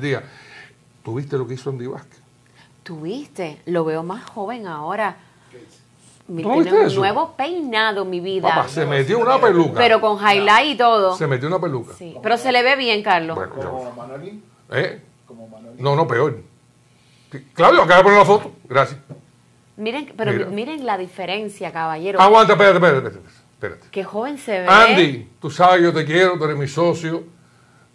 Día. ¿Tuviste lo que hizo Andy Vázquez? Tuviste, lo veo más joven ahora. un nuevo peinado, mi vida. se metió una peluca. Pero con highlight y todo. Se metió una peluca. Pero se le ve bien, Carlos. ¿Como Manolín? ¿Eh? ¿Como Manolín? No, no, peor. Claudio, acaba de poner la foto. Gracias. Miren, pero miren la diferencia, caballero. Aguanta, espérate, espérate, espérate, Qué joven se ve. Andy, tú sabes, yo te quiero, tú eres mi socio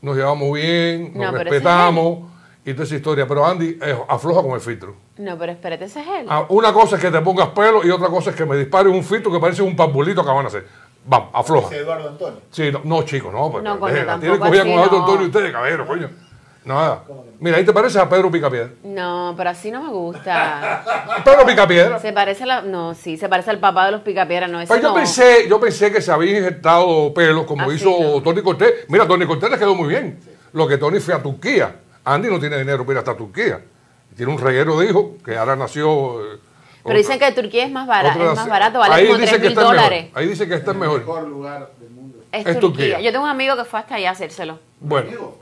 nos llevamos bien, nos respetamos y toda esa historia. Pero Andy eh, afloja con el filtro. No, pero espérate, ese es él. Ah, una cosa es que te pongas pelo y otra cosa es que me dispare un filtro que parece un pambulito que van a hacer. Vamos, afloja. Eduardo Antonio? Sí, no, no chicos, no. Pero pues, no, pues, coño, a tienen con Eduardo Antonio ustedes, caballero, coño. Nada. Mira, ahí te parece a Pedro Picapiedra. No, pero así no me gusta. Pedro Picapiedra. Se parece a la, no, sí, se parece al papá de los Picapiedra, no es pues yo pensé, yo pensé que se había injertado pelos como ah, hizo Tony Cortés. Mira, Tony Cortés le quedó muy bien. Lo que Tony fue a Turquía. Andy no tiene dinero para ir hasta Turquía. Tiene un reguero de hijos que ahora nació eh, pero dicen que Turquía es más, barato, más barato, vale ahí dicen dólares. Ahí dice que está el mejor. lugar del mundo. Es, Turquía. Yo tengo un amigo que fue hasta allá a hacérselo. Bueno.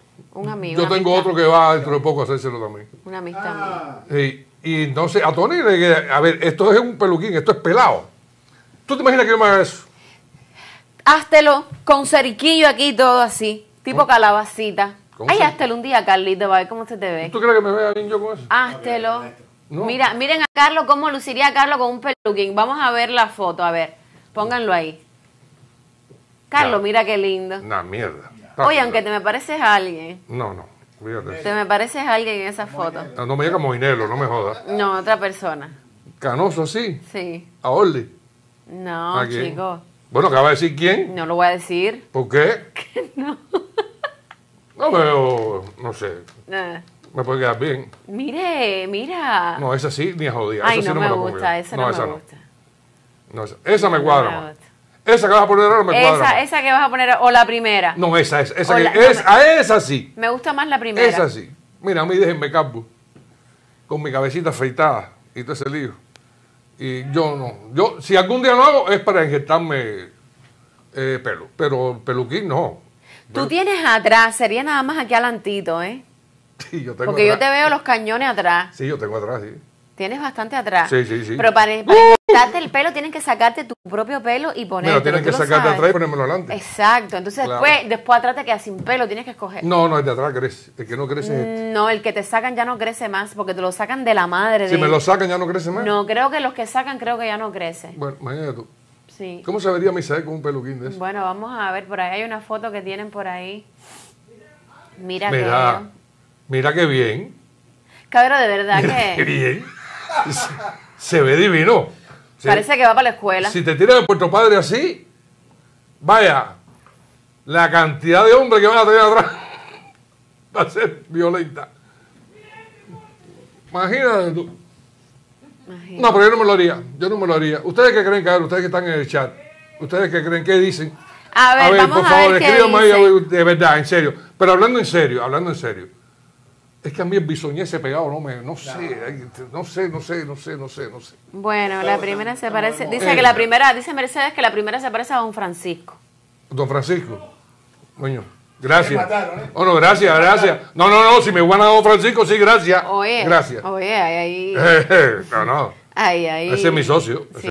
Yo tengo otro que va dentro de poco a hacérselo también. Una amistad. Ah. Y entonces a Tony le queda, a ver, esto es un peluquín, esto es pelado. ¿Tú te imaginas que yo me haga eso? Háztelo con ceriquillo aquí y todo así, tipo calabacita. Ay, háztelo un día, Carlito, a ver cómo se te ve. ¿Tú crees que me vea bien yo con eso? Háztelo. Mira, miren a Carlos cómo luciría a Carlos con un peluquín. Vamos a ver la foto, a ver. Pónganlo ahí. Carlos, mira qué lindo. Una mierda. Oye, aunque te me pareces a alguien. No, no. Fíjate. Te me pareces a alguien en esa foto. No, me llega Moinelo, no me jodas. No, otra persona. ¿Canoso sí. Sí. ¿A Orly? No, chico. Bueno, acaba de decir quién. No lo voy a decir. ¿Por qué? no. No veo, no sé. Ah. Me puede quedar bien. Mire, mira. No, esa sí, ni a jodida. Ay, no, sí me, gusta, esa no, me gusta. No, esa, me cuadra. Me esa que vas a poner ahora me Esa, esa que vas a poner, o la primera. No, esa, esa, es, a esa sí. Me gusta más la primera. Esa sí. Mira, a mí déjenme campo, con mi cabecita afeitada y todo ese lío. Y yo no, yo, si algún día lo hago es para inyectarme eh, pelo, pero peluquín no. Tú tienes atrás, sería nada más aquí adelantito, ¿eh? Sí, yo tengo Porque yo te veo los cañones atrás. Sí, yo tengo atrás, sí. Tienes bastante atrás. Sí, sí, sí. Pero para, para ¡Uh! el pelo tienes que sacarte tu propio pelo y ponerlo. Pero tienes que sacarte atrás y ponérmelo adelante. Exacto. Entonces después, después atrás te quedas sin pelo, tienes que escoger. No, no, el de atrás crece. El que no crece es este. No, el que te sacan ya no crece más porque te lo sacan de la madre. Si me lo sacan ya no crece más. No, creo que los que sacan creo que ya no crece. Bueno, imagínate tú. Sí. ¿Cómo se vería Misael con un peluquín de eso? Bueno, vamos a ver, por ahí hay una foto que tienen por ahí. Mira, mira Mira qué bien. Cabrón, de verdad que... bien se ve divino. Parece que va para la escuela. Si te tiran de Puerto Padre así, vaya, la cantidad de hombres que van a tener atrás va a ser violenta. Imagínate tú. No, pero yo no me lo haría. Yo no me lo haría. ¿Ustedes que creen, que Ustedes que están en el chat. ¿Ustedes que creen? que dicen? A ver, a por favor, escríbanme de verdad, en serio. Pero hablando en serio, hablando en serio. Es que a mí el se pegado no me, no sé, este, no sé, no sé, no sé, no sé, no sé. Bueno, la primera se parece, dice que la eh. primera, dice Mercedes que la primera se parece a Don Francisco. Don Francisco, coño, gracias. ¿eh? no, gracias, gracias. No, no, no, si me van a Don Francisco, sí, gracias. Oye, gracias. Oye, ahí, no, no. Ese es mi socio.